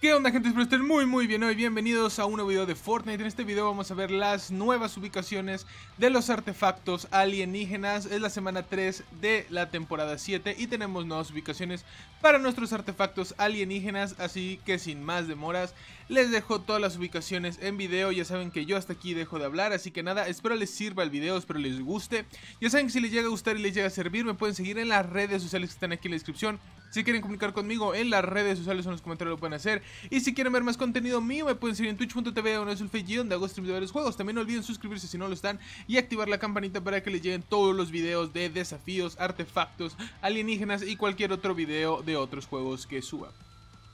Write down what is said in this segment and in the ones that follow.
¿Qué onda gente? Espero estén muy muy bien hoy, bienvenidos a un nuevo video de Fortnite En este video vamos a ver las nuevas ubicaciones de los artefactos alienígenas Es la semana 3 de la temporada 7 y tenemos nuevas ubicaciones para nuestros artefactos alienígenas Así que sin más demoras, les dejo todas las ubicaciones en video Ya saben que yo hasta aquí dejo de hablar, así que nada, espero les sirva el video, espero les guste Ya saben que si les llega a gustar y les llega a servir me pueden seguir en las redes sociales que están aquí en la descripción si quieren comunicar conmigo en las redes sociales o en los comentarios lo pueden hacer. Y si quieren ver más contenido mío, me pueden seguir en twitch.tv o en el donde hago streams de varios juegos. También no olviden suscribirse si no lo están y activar la campanita para que les lleguen todos los videos de desafíos, artefactos, alienígenas y cualquier otro video de otros juegos que suba.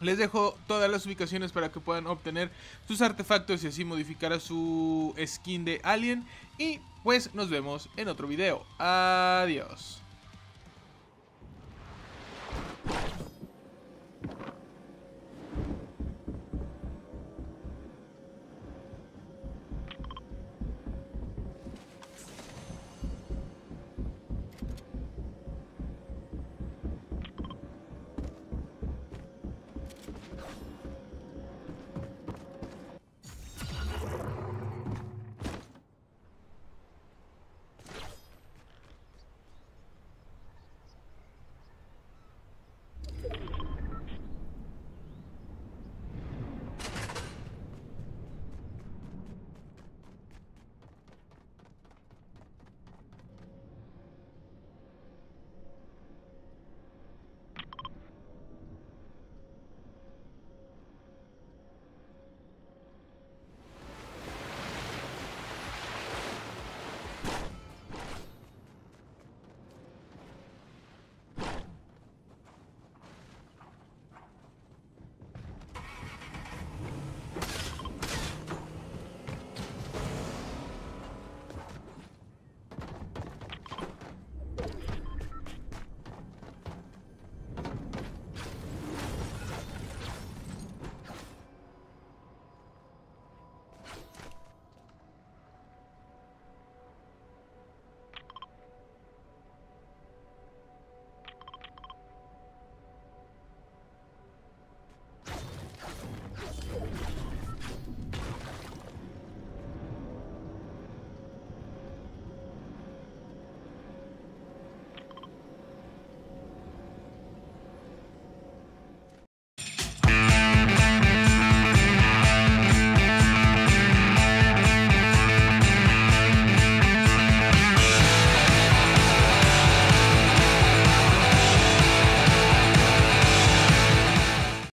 Les dejo todas las ubicaciones para que puedan obtener sus artefactos y así modificar a su skin de alien. Y pues nos vemos en otro video. Adiós.